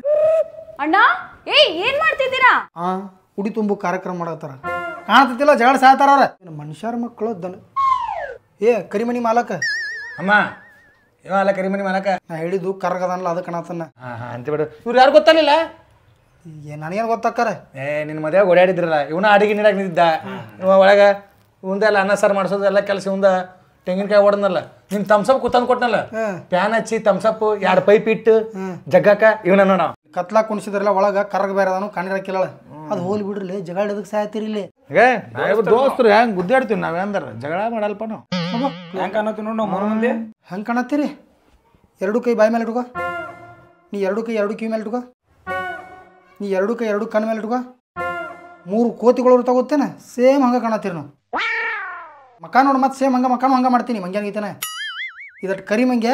ಅಣ್ಣ ಏಯ್ ಏನ್ ಮಾಡ್ತಿದ್ದೀರಾ ಹಾ ಉಡಿ ತುಂಬು ಕಾರ್ಯಕ್ರಮ ಮಾಡತ್ತಾರ ಕಾಣತಿಲ್ಲ ಜಗಳ ಸಾಯ್ತಾರ ಅವ್ರ ಮನುಷ್ಯರ ಮಕ್ಕಳು ದನ ಏ ಕರಿಮಣಿ ಮಾಲಕ ಅಮ್ಮ ಏನಲ್ಲ ಅಲ್ಲ ಕರಿಮಣಿ ಮಾಲಕ ನಾ ಹೇಳಿದ್ದು ಕರ್ಗದನಲ್ಲ ಅದು ಕಾಣತನ ಅಂತ ಬಿಡು ಇವ್ರು ಯಾರು ಗೊತ್ತಾಗಲಿಲ್ಲ ಏ ನನಗೇನು ಗೊತ್ತಾಕ್ಕಾರ ಏ ನಿನ್ನ ಮದುವೆ ಓಡಾಡಿದ್ರಲ್ಲ ಇವನ ಅಡಿಗೆ ನೀಡಕ್ಕೆ ನಿಂತಿದ್ದ ಒಳಗ ಒಳಗೆ ಮುಂದೆ ಅನ್ನ ಸಾರು ಮಾಡಿಸೋದು ಎಲ್ಲ ಕೆಲಸ ಮುಂದೆ ತೆಂಗಿನಕಾಯಿ ಓಡನಲ್ಲ ನಿನ್ ತಮ್ಸಪ್ ಕುತ್ತಂದ್ ಕೊಟ್ನಲ್ಲ ಪ್ಯಾನ್ ಹಚ್ಚಿ ತಮ್ಸಪ್ ಎರಡು ಪೈಪ್ ಇಟ್ಟು ಜಗ್ಗಕ ಇವನ ಕತ್ಲಾ ಕುಣಿಸಿದ್ರಲ್ಲ ಒಳಗ ಕರಗ ಬೇರೆ ಅದನ್ನು ಕಣ್ಣಿರಕ್ಕಿಲ್ಲ ಅದು ಹೋಲಿ ಬಿಡ್ರಿ ಜಗಳಕ್ಕೆ ಸಾಯ್ತಿರಿ ಇಲ್ಲಿ ದೋಸ್ತರು ಹೆಂಗ್ ಗುದ್ದಾಡ್ತೀವಿ ನಾವ್ ಅಂದ್ರ ಜಗಳ ಮಾಡಲ್ಪ ನಾವು ಹೆಂಗ್ ನೋಡಿ ನಾವು ಮಂದಿ ಹೆಂಗ್ ಕಾಣತ್ತೀರಿ ಎರಡು ಕೈ ಬಾಯಿ ಮೇಲೆ ಇಟ್ಕೋ ನೀ ಎರಡು ಕೈ ಎರಡು ಕಿವಿ ಮೇಲೆ ಇಟ್ಕೋ ನೀ ಎರಡು ಕೈ ಎರಡು ಕಣ್ಣು ಮೇಲೆ ಇಟ್ಕೋ ಮೂರು ಕೋತಿಗಳು ತಗೋತೇನೆ ಸೇಮ್ ಹಂಗ ಕಾಣತ್ತೀರಿ ನಾವು ಮಕ್ಕ ನೋಡಿ ಮತ್ತೆ ಸೇಮ್ ಹಂಗೆ ಮಕ್ಕನು ಹಂಗೆ ಮಾಡ್ತೀನಿ ಮಂಗ್ಯಾನ ಗೀತನ ಇದಟ್ ಕರಿ ಮಂಗೆ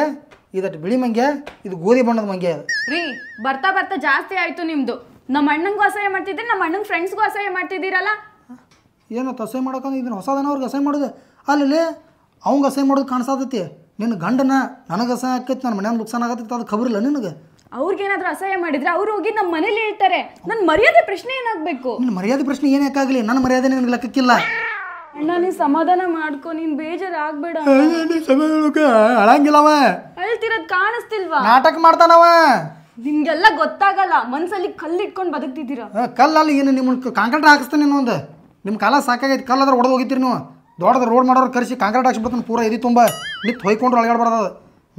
ಇದಟ್ ಬಿಳಿ ಮಂಗೆ ಇದು ಗೋಧಿ ಬಣ್ಣದ ಮಂಗೆ ಅದು ರೀ ಬರ್ತಾ ಬರ್ತಾ ಜಾಸ್ತಿ ಆಯ್ತು ನಿಮ್ಮದು ನಮ್ಮ ಅಣ್ಣಂಗೂ ಅಸಹ್ಯ ಮಾಡ್ತಿದ್ದೀರಿ ನಮ್ಮ ಅಣ್ಣನ ಫ್ರೆಂಡ್ಸ್ಗೂ ಅಸಹ್ಯ ಮಾಡ್ತಿದ್ದೀರಲ್ಲ ಏನು ತಸಹ್ಯ ಮಾಡೋಕಂದ್ರೆ ಇದನ್ನ ಹೊಸದನ ಅವ್ರಿಗೆ ಅಸಹ್ಯ ಮಾಡೋದು ಅಲ್ಲಿ ಅವಂಗೆ ಅಸಹ್ಯ ಮಾಡೋದು ಕಾಣಿಸ್ತೈತಿ ನಿನ್ನ ಗಂಡನ ನನಗೆ ಅಸಹ್ಯ ಆಕೈತಿ ನನ್ನ ಮನೆಯ ನುಕ್ಸಾನ ಆಗತ್ತೆ ಅದು ಖಬರಿಲ್ಲ ನಿನಗೆ ಅವ್ರಿಗೇನಾದ್ರೂ ಅಸಹ್ಯ ಮಾಡಿದ್ರೆ ಅವ್ರು ಹೋಗಿ ನಮ್ಮ ಮನೇಲಿ ಹೇಳ್ತಾರೆ ನನ್ನ ಮರ್ಯಾದೆ ಪ್ರಶ್ನೆ ಏನಾಗಬೇಕು ನಿನ್ನ ಮರ್ಯಾದೆ ಪ್ರಶ್ನೆ ಏನಕ್ಕಾಗಲಿ ನನ್ನ ಮರ್ಯಾದೆ ನಿನಗೆ ಲೆಕ್ಕಕ್ಕಿಲ್ಲ ಅಣ್ಣ ನೀನು ಸಮಾಧಾನ ಮಾಡ್ಕೊ ನೀನ್ ಬೇಜಾರಾಗ್ಬೇಡ ಅಳಂಗಿಲ್ಲವ ಅಳ್ತಿರೋದ್ ಕಾಣಿಸ್ತಿಲ್ವಾ ನಾಟಕ ಮಾಡ್ತಾನವ ನಿಮ್ಗೆಲ್ಲ ಗೊತ್ತಾಗಲ್ಲ ಮನ್ಸಲ್ಲಿ ಕಲ್ಲು ಇಟ್ಕೊಂಡು ಬದುಕ್ತಿದ್ದೀರ ಕಲ್ಲಲ್ಲಿ ಏನು ನಿಮ್ಮ ಕಾಂಕ್ರೀಟ್ ಹಾಕಿಸ್ತಾನೆ ಇನ್ನೊಂದು ನಿಮ್ಮ ಕಾಲ ಸಾಕಾಗೈತೆ ಕಲ್ಲಾದ್ರೆ ಹೊಡೆದು ಹೋಗಿತ್ತೀರಿ ನೀವು ದೊಡ್ಡದ ರೋಡ್ ಮಾಡೋರು ಕರೆಸಿ ಕಾಂಕ್ರೀಟ್ ಹಾಕ್ಸ್ಬಿಡ್ತಾನೆ ಪೂರ ಎದಿ ತುಂಬ ನಿತ್ ಹೊಯ್ಕೊಂಡ್ರು ಒಳಗಾಡ್ಬಾರ್ದು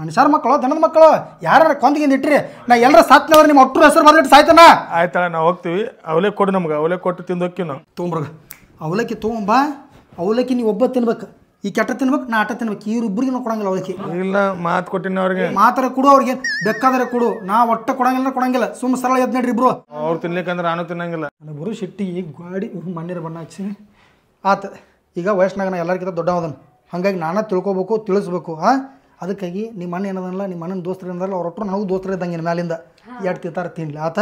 ಮನುಷ್ಯರ ಮಕ್ಕಳು ದನದ ಮಕ್ಕಳು ಯಾರು ಕೊಂದಿಗಿಂದ ಇಟ್ರಿ ನಾ ಎಲ್ಲರ ಸಾತ್ನವ್ರು ನಿಮ್ಮ ಒಟ್ಟರು ಹೆಸರು ಬರ್ದಿಟ್ಟು ಸಾಯ್ತಾನ ಆಯ್ತಲ್ಲ ನಾವು ಹೋಗ್ತೀವಿ ಅವಲೇ ಕೊಡು ನಮ್ಗೆ ಅವಲೇ ಕೊಟ್ಟು ತಿಂದು ಹೋಗ್ತೀವಿ ನಾವು ತೊಗೊಂಬ್ರಗ ಅವಲಕ್ಕಿ ತೊಗೊಂಬ ಅವಲಕ್ಕಿ ನೀವು ಒಬ್ಬ ತಿನ್ಬೇಕು ಈ ಕೆಟ್ಟ ತಿನ್ಬೇಕು ನಾ ಆಟ ತಿನ್ಬೇಕು ಇವ್ರಿಬ್ರಿಗೆ ನಾವು ಕೊಡಂಗಿಲ್ಲ ಅವಲಕ್ಕಿ ಇಲ್ಲ ಮಾತು ಕೊಟ್ಟಿನ ಅವ್ರಿಗೆ ಮಾತ್ರ ಕೊಡು ಅವ್ರಿಗೆ ಬೇಕಾದ್ರೆ ಕೊಡು ನಾ ಒಟ್ಟ ಕೊಡಂಗಿಲ್ಲ ಕೊಡಂಗಿಲ್ಲ ಸುಮ್ಮ ಸರಳ ಎದ್ ನಡ್ರಿ ಇಬ್ರು ಅವ್ರು ತಿನ್ಲಿಕ್ಕಂದ್ರೆ ನಾನು ತಿನ್ನಂಗಿಲ್ಲ ನನಗೆ ಶೆಟ್ಟಿ ಶಿಟ್ಟಿ ಗಾಡಿ ಮಣ್ಣಿನ ಬಣ್ಣ ಹಚ್ಚಿನಿ ಆತ ಈಗ ವಯಸ್ಸಿನಾಗ ನಾ ಎಲ್ಲರಿಗಿಂತ ದೊಡ್ಡವದನ್ನು ಹಾಗಾಗಿ ನಾನು ತಿಳ್ಕೊಬೇಕು ತಿಳಿಸ್ಬೇಕು ಹಾ ಅದಕ್ಕಾಗಿ ನಿಮ್ಮ ಅಣ್ಣ ಏನದಲ್ಲ ನಿಮ್ಮ ಅಣ್ಣನ ದೋಸ್ತರು ಏನದಲ್ಲ ಅವ್ರ ಒಟ್ಟರು ನಾವು ದೋಸ್ತರು ಇದ್ದಂಗೆ ಮೇಲಿಂದ ಎರಡು ತಿಂತಾರೆ ತಿನ್ಲಿ ಆತ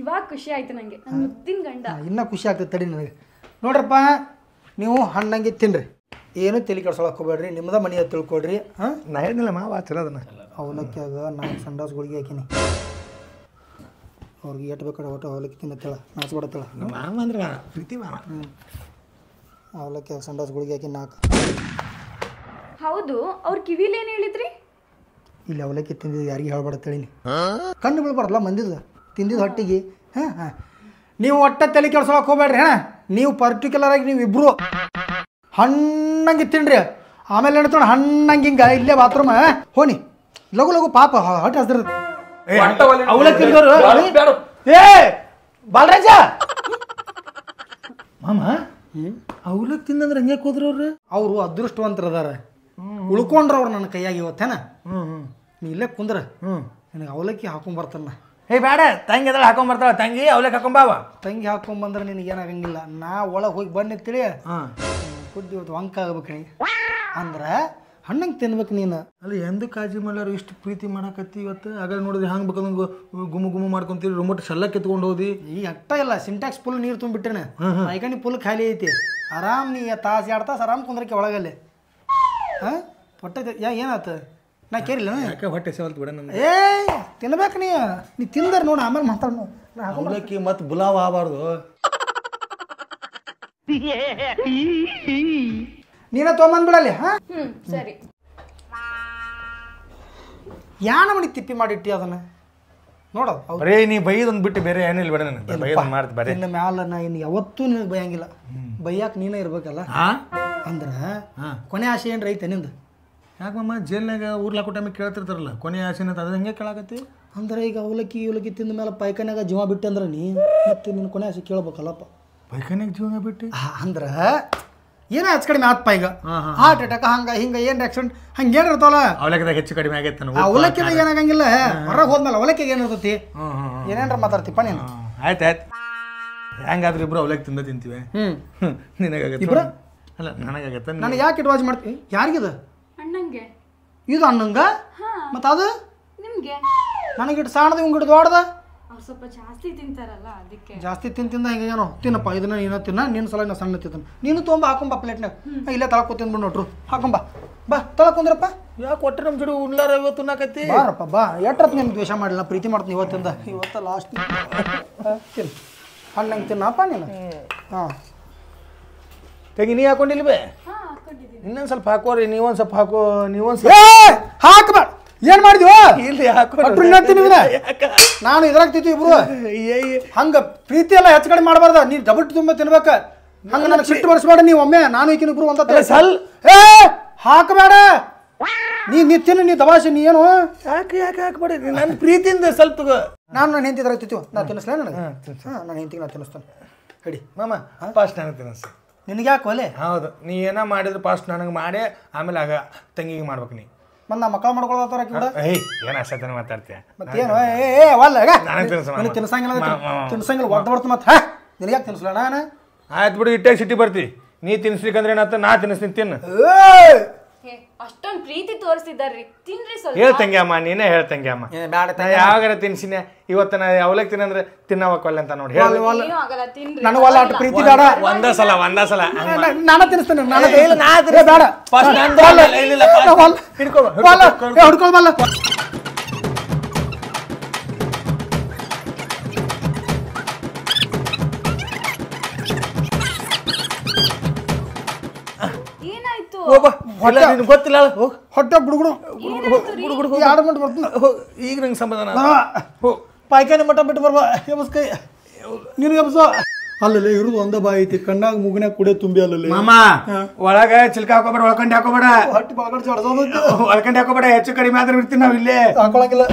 ಇವಾಗ ಖುಷಿ ಆಯ್ತು ನನಗೆ ಇನ್ನೂ ಖುಷಿ ಆಗ್ತದೆ ತಡಿ ನನಗೆ ನೋಡ್ರಪ್ಪ ನೀವು ಹಣ್ಣಂಗೆ ತಿನ್ನಿರಿ ಏನು ತಲೆ ಹೋಗ್ಬೇಡ್ರಿ ನಿಮ್ಮದ ಮನೆಯ ತಿಳ್ಕೊಡ್ರಿ ಹಾಂ ನಾ ಹೇಳಿಲ್ಲ ಮಾವ ಚಲೋ ಅದನ್ನ ಅವಲಕ್ಕಿಯಾಗ ನಾನು ಸಂಡಾಸ್ಗಳಿಗೆ ಹಾಕಿನಿ ಅವ್ರಿಗೆ ಎಟ್ ಬೇಕಾದ್ರೆ ಒಟ್ಟು ಅವಲಕ್ಕಿ ತಿನ್ನತ್ತೇಳ ನಾಚ್ಬಿಡತ್ತೇಳ ಮಾವ ಅಂದ್ರೆ ಪ್ರೀತಿ ಮಾವ ಹ್ಞೂ ಹಾಕಿ ನಾಲ್ಕು ಹೌದು ಅವ್ರ ಕಿವಿಲಿ ಏನು ಹೇಳಿದ್ರಿ ಇಲ್ಲಿ ಅವಲಕ್ಕಿ ತಿಂದಿದ್ದು ಯಾರಿಗೆ ಹೇಳ್ಬೇಡ ತಿಳಿನಿ ಕಣ್ಣು ಬಿಳ್ಬಾರ್ದಲ್ಲ ಮಂದಿದ್ದು ತಿಂದಿದ್ದು ಹೊಟ್ಟಿಗೆ ಹಾಂ ಹಾಂ ನೀವು ಒಟ್ಟ ತಲೆ ಕೆಡ್ಸೋಳಕ್ಕೆ ಹೋಗ್ಬೇಡ್ರಿ ಹಾಂ ನೀವು ಪರ್ಟಿಕ್ಯುಲರ್ ಆಗಿ ನೀವು ಇಬ್ಬರು ಹಣ್ಣಂಗೆ ತಿನ್ರಿ ಆಮೇಲೆ ಏನಂತ ಹಣ್ಣಂಗೆ ಹಿಂಗೆ ಇಲ್ಲೇ ಬಾತ್ರೂಮ್ ಹೋನಿ ಲಘು ಲಘು ಪಾಪ ಹಟ್ ಹಸ್ರ ಬಾಲರಾಜ ಮಾಮ ಅವ್ಲಕ್ ತಿಂದಂದ್ರೆ ಹಂಗೆ ಕೂದ್ರು ಅವ್ರು ಅವರು ಅದೃಷ್ಟವಂತರದಾರ ಉಳ್ಕೊಂಡ್ರ ಅವ್ರು ನನ್ನ ಕೈಯಾಗ ಇವತ್ತೇನ ನೀ ಇಲ್ಲೇ ಕುಂದ್ರ ನನಗೆ ಅವಲಕ್ಕಿ ಹಾಕೊಂಡ್ ಬರ್ತಾನ ಏ ಬೇಡ ತಂಗಿ ಅದ್ರಲ್ಲಿ ಹಾಕೊಂಡ್ ಬರ್ತಾಳ ತಂಗಿ ಹಾಕೊಂಡ್ ಬಾವ ತಂಗಿ ಹಾಕೊಂಬಂದ್ರೆ ನಿನಗೆ ಏನಾಗಂಗಿಲ್ಲ ನಾ ಒಳಗೆ ಹೋಗಿ ಬಂದಿತ್ತೀಳಿ ಸುದ್ದಿ ಇವತ್ತು ವಂಕ ಆಗ್ಬೇಕು ರೀ ಅಂದ್ರೆ ಹಣ್ಣಂಗೆ ತಿನ್ಬೇಕು ನೀನು ಅಲ್ಲಿ ಎಂದು ಕಾಜಿ ಮಾಡ್ಯಾರು ಇಷ್ಟು ಪ್ರೀತಿ ಮಾಡಕತ್ತಿ ಇವತ್ತು ಆಗ ನೋಡಿದ್ರೆ ಹಂಗೆ ಬೇಕಂದ್ರೆ ಗುಮ್ ಗುಮ್ ಮಾಡ್ಕೊಂತೀರಿ ರಿಮೋಟ್ ಸಲ್ಲ ಕೆತ್ಕೊಂಡು ಹೋದಿ ಈ ಅಟ್ಟ ಇಲ್ಲ ಸಿಂಟ್ಯಾಕ್ಸ್ ಫುಲ್ ನೀರು ತುಂಬಿಟ್ಟೇನೆ ಐಕಣಿ ಫುಲ್ ಖಾಲಿ ಐತಿ ಆರಾಮ್ ನೀ ತಾಸು ಎರಡು ತಾಸು ಆರಾಮ್ ಕುಂದ್ರಕ್ಕೆ ಒಳಗಲ್ಲಿ ಹಾಂ ಹೊಟ್ಟೆ ಯಾ ಏನಾಯ್ತು ನಾ ಕೇರಿಲ್ಲ ಯಾಕೆ ಹೊಟ್ಟೆ ಸೇವಲ್ತು ಬಿಡ ನನ್ನ ಏ ತಿನ್ಬೇಕು ನೀ ನೀ ತಿಂದರು ನೋಡು ಆಮೇಲೆ ಮಾತಾಡೋಣ ಮತ್ತು ಬುಲಾವ್ ಆಗಬಾರ್ದು ನೀನ ತೊಗೊಂಬಂದ್ಬಿಡಲ್ಲಿ ಹಾ ಸರಿ ಯಾಣ ಮಣಿ ತಿಪ್ಪಿ ಮಾಡಿಟ್ಟಿ ಅದನ್ನ ನೋಡೋದು ಬರೇ ನೀ ಬೈದೊಂದು ಬಿಟ್ಟು ಬೇರೆ ಏನಿಲ್ಲ ಇಲ್ಲ ಬೇಡ ಇನ್ನು ಮ್ಯಾಲ ನಾ ಇನ್ನು ಯಾವತ್ತೂ ನಿನಗೆ ಬೈಯಂಗಿಲ್ಲ ಬೈಯಾಕ ನೀನೇ ಇರ್ಬೇಕಲ್ಲ ಅಂದ್ರೆ ಕೊನೆ ಆಸೆ ಏನು ರೈತ ನಿಂದು ಯಾಕಮ್ಮ ಜೇಲ್ನಾಗ ಊರ್ಲಾಕ ಟೈಮಿಗೆ ಕೇಳ್ತಿರ್ತಾರಲ್ಲ ಕೊನೆ ಅಂತ ಅದು ಹೆಂಗೆ ಕೇಳಾಕತ್ತಿ ಅಂದ್ರೆ ಈಗ ಅವಲಕ್ಕಿ ಇವಲಕ್ಕಿ ತಿಂದ ಮೇಲೆ ಪೈಕನ್ಯಾಗ ಜೀವ ಬಿಟ್ಟಂದ್ರೆ ಅಂದ್ರೆ ನೀ ಮತ್ತೆ ನಿನ್ನ ಕೊನೆ ಆಸೆ ಕೇಳ್ಬೇಕಲ್ಲಪ್ಪ ಪೈಖಾನಿಗೆ ಜೀವನ ಬಿಟ್ಟು ಅಂದ್ರೆ ಏನೋ ಹೆಚ್ಚು ಕಡಿಮೆ ಆತ್ಪ ಈಗ ಹಾರ್ಟ್ ಅಟ್ಯಾಕ್ ಹಂಗೆ ಹಿಂಗೆ ಏನು ಆಕ್ಸಿಡೆಂಟ್ ಹಂಗೆ ಏನ್ ಇರ್ತಾವಲ್ಲ ಹೆಚ್ಚು ಕಡಿಮೆ ಆಗೈತೆ ಅವಲಕ್ಕಿ ಏನಾಗಂಗಿಲ್ಲ ಹೊರಗೆ ಹೋದ್ಮೇಲೆ ಅವಲಕ್ಕಿಗೆ ಏನು ಏನೇನ್ರ ಏನೇನ್ರ ಮಾತಾಡ್ತಿಪ್ಪ ನೀನು ಆಯ್ತು ಆಯ್ತು ಹೆಂಗಾದ್ರೆ ಇಬ್ರು ಅವಲಕ್ಕಿ ತಿಂದ ತಿಂತೀವಿ ಹ್ಞೂ ನಿನಗಾಗತ್ತೆ ಇಬ್ರು ಅಲ್ಲ ನನಗಾಗತ್ತೆ ನನಗೆ ಯಾಕೆ ಇಟ್ವಾಜ್ ಮಾಡ್ತೀನಿ ಯಾರಿಗಿದೆ ಅಣ್ಣಂಗೆ ಇದು ಅಣ್ಣಂಗ ಮತ್ತು ಅದು ನಿಮಗೆ ನನಗಿಟ್ಟು ಸಾಣದ ಹಿಂಗಿಟ್ಟು ದೊಡ್ಡದ ಸ್ವಲ್ಪ ಜಾಸ್ತಿ ತಿಂತಾರಲ್ಲ ಅದಕ್ಕೆ ಜಾಸ್ತಿ ತಿಂತಿಂದ ಹಿಂಗೆ ಏನೋ ತಿನ್ನಪ್ಪ ಇದನ್ನ ನೀನು ತಿನ್ನ ನಿನ್ನ ಸಲ ನಾ ಸಣ್ಣ ತಿಂತಾನೆ ನೀನು ತೊಗೊಂಬ ಹಾಕೊಂಬ ಪ್ಲೇಟ್ನಾಗ ಇಲ್ಲೇ ತಳಕೊ ತಿಂದ್ಬಿಡು ನೋಡ್ರು ಹಾಕೊಂಬ ಬಾ ತಳಕೊಂದ್ರಪ್ಪ ಯಾಕೆ ಕೊಟ್ಟರೆ ನಮ್ಮ ಜೋಡಿ ಉಣ್ಣಾರ ಇವತ್ತು ತಿನ್ನಾಕತ್ತಿ ಬಾರಪ್ಪ ಬಾ ಎಟ್ರತ್ ನಿಮ್ಗೆ ದ್ವೇಷ ಮಾಡಿಲ್ಲ ಪ್ರೀತಿ ಮಾಡ್ತೀನಿ ಇವತ್ತಿಂದ ಇವತ್ತ ಲಾಸ್ಟ್ ಹಣ್ಣು ಹಣ್ಣಂಗೆ ತಿನ್ನಪ್ಪ ನೀನು ಹಾಂ ತೆಗಿ ನೀ ಹಾಕೊಂಡಿಲ್ವೇ ಇನ್ನೊಂದು ಸ್ವಲ್ಪ ಹಾಕೋರಿ ನೀವೊಂದು ಸ್ವಲ್ಪ ಹಾಕೋ ನೀವೊಂದು ಸ್ವಲ್ಪ ಹಾಕಬೇಡ ಏನ್ ಮಾಡಿದ್ವಿ ಇಲ್ಲಿ ನಾನು ಇದ್ರಾಗ ತಿಂತೀವಿ ಇಬ್ರು ಹಂಗ ಪ್ರೀತಿ ಎಲ್ಲ ಹೆಚ್ಚು ಕಡಿಮೆ ಮಾಡಬಾರ್ದ ನೀನ್ ಡಬಲ್ ತುಂಬ ತಿನ್ಬೇಕ ಹಂಗ ನನಗೆ ಸಿಟ್ಟು ಬರ್ಸ್ಬೇಡ ನೀವ್ ಒಮ್ಮೆ ನಾನು ಈಕಿನ ಇಬ್ರು ಒಂದ ಸಲ್ ಏ ಹಾಕಬೇಡ ನೀ ನೀ ತಿನ್ನು ನೀ ದಬಾಸ ನೀ ಏನು ಯಾಕೆ ಯಾಕೆ ಹಾಕ್ಬೇಡ ನನ್ನ ಪ್ರೀತಿಯಿಂದ ಸ್ವಲ್ಪ ನಾನು ನಾನು ಹೆಂಡತಿ ಇದ್ರಾಗ ನಾ ತಿನ್ನಿಸ್ಲೇ ನನಗೆ ಹಾಂ ನಾನು ಹೆಂಡತಿಗೆ ನಾ ತಿನ್ನಿಸ್ತಾನೆ ಹೇಳಿ ಮಾಮ ಫಾಸ್ಟ್ ನನಗೆ ತಿನ್ನಿಸ್ ನಿನಗೆ ಯಾಕೆ ಒಲೆ ಹೌದು ನೀ ಏನೋ ಮಾಡಿದ್ರು ಫಾಸ್ಟ್ ನನಗೆ ಮಾಡಿ ಆಮೇಲೆ ಆಗ ತಂಗಿಗೆ ಮಾಡ್ಬೇಕು ನೀ ಮತ್ತೆ ನಾ ಮಕ್ಕಳು ಮಾಡ್ಕೊಳತ್ತಾರ ಕೂಡ ಏಯ್ ಏನು ಮಾತಾಡ್ತೀಯ ಮತ್ತೇನು ಏ ಏ ವಲ್ಲ ನನಗೆ ತಿನ್ಸಂಗಿಲ್ಲ ತಿನ್ಸಂಗಿಲ್ಲ ಒದ್ದು ಬರ್ತು ಮತ್ತೆ ಹಾ ನಿನಗೆ ಯಾಕೆ ನಾನು ಆಯ್ತು ಬಿಡು ಇಟ್ಟೆ ಸಿಟ್ಟಿ ಬರ್ತಿ ನೀ ತಿನ್ಸ್ಲಿಕ್ಕಂದ್ರೆ ಏನಾಯ್ತು ನಾ ತಿನ್ಸ್ತೀನಿ ತಿನ್ನು ಅಷ್ಟೊಂದು ಪ್ರೀತಿ ತೋರಿಸಿದಾರ್ರಿ ತಿನ್ರಿ ಸ್ವಲ್ಪ ಹೇಳ್ತಂಗೆ ಅಮ್ಮ ನೀನೇ ಹೇಳ್ತಂಗೆ ಅಮ್ಮ ಯಾವಾಗಾರ ತಿನ್ಸಿನ ಇವತ್ತು ನಾ ಅವಲಕ್ಕಿ ತಿನ್ನಂದ್ರೆ ತಿನ್ನವಕ್ಕಲ್ಲ ಅಂತ ನೋಡಿ ನನಗೆ ಒಲ್ಲ ಅಷ್ಟು ಪ್ರೀತಿ ಬೇಡ ಒಂದ ಸಲ ಒಂದ ಸಲ ನಾನು ತಿನ್ನಿಸ್ತೇನೆ ನಾನು ಬೇಡ ಹಿಡ್ಕೊಳ್ಬಲ್ಲ ಒಬ್ಬ ಹೊಟ್ಟೆ ನಿನ್ ಗೊತ್ತಿಲ್ಲ ಹೋಗ್ ಹೊಟ್ಟೆ ಬುಡುಗುಡು ಬುಡುಗುಡು ಎರಡು ಮಂಟ ಬರ್ತೀನಿ ಈಗ ನಂಗೆ ಸಮಾಧಾನ ಹೋ ಪಾಯ್ಕಾನೆ ಮಠ ಬಿಟ್ಟು ಬರ್ಬಾ ಎಬ್ಸ್ಕ ನಿನಗೆ ಎಬ್ಸ ಅಲ್ಲಲ್ಲೇ ಇರುದು ಒಂದ ಬಾಯಿ ಐತಿ ಕಣ್ಣಾಗ ಮುಗಿನಾಗ ಕುಡಿಯೋ ತುಂಬಿ ಅಲ್ಲಲ್ಲಿ ಮಾಮ ಒಳಗ ಚಿಲ್ಕ ಹಾಕೋಬೇಡ ಒಳ್ಕಂಡಿ ಹಾಕೋಬೇಡ ಹೊಟ್ಟೆ ಬಾಗಡ್ ಜಡಸೋದು ಹಾಕೋಬೇಡ ಹೆಚ್ಚು ಕಡಿಮೆ ಆದ್ರೆ ಬಿಡ್ತೀನಿ ನಾವು ಇಲ್ಲೇ ಹಾಕೊಳಂಗಿಲ್ಲ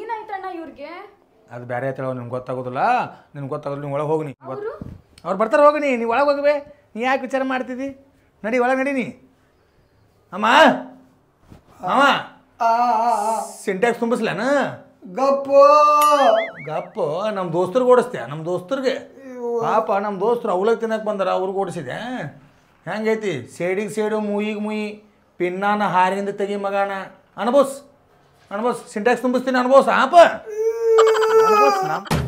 ಏನಾಯ್ತಣ್ಣ ಇವ್ರಿಗೆ ಅದು ಬೇರೆ ಆಯ್ತಾಳ ನಿಮ್ಗೆ ಗೊತ್ತಾಗೋದಿಲ್ಲ ನಿನ್ಗೆ ಗೊತ್ತಾಗೋದಿಲ್ಲ ನೀವು ಒಳಗೆ ಹೋಗಿ ನೀ ಅವ್ರು ಬರ್ತಾರೆ ಹೋಗಿ ನೀ ನೀವು ಒಳಗೆ ಹೋಗಬೇಕು ನೀ ಯಾಕೆ ವಿಚಾರ ಮಾಡ್ತಿದ್ದಿ ನಡಿ ಒಳಗೆ ನಡೀನಿ ಅಮ್ಮ ಅಮ್ಮ ಸಿಂಟ್ಯಾಕ್ಸ್ ತುಂಬಿಸ್ಲೇನ ಗಪ್ಪು ಗಪ್ಪು ನಮ್ಮ ದೋಸ್ತರಿಗೆ ಓಡಿಸ್ತೆ ನಮ್ಮ ದೋಸ್ತರಿಗೆ ಪಾಪ ನಮ್ಮ ದೋಸ್ತರು ಅವಲಕ್ಕೆ ತಿನ್ನಕ್ಕೆ ಬಂದಾರ ಅವ್ರಿಗೆ ಓಡಿಸಿದೆ ಹೆಂಗೈತಿ ಸೇಡಿಗೆ ಸೇಡು ಮುಯಿಗೆ ಮುಯಿ ಪಿನ್ನಾನ ಹಾರಿಂದ ತೆಗಿ ಮಗಾನ ಅನ್ಬೋಸ್ ಅನ್ಬೋಸ್ ಸಿಂಟ್ಯಾಕ್ಸ್ ತುಂಬಿಸ್ತೀನಿ ಅನ್ಬೋಸ್ ನಾ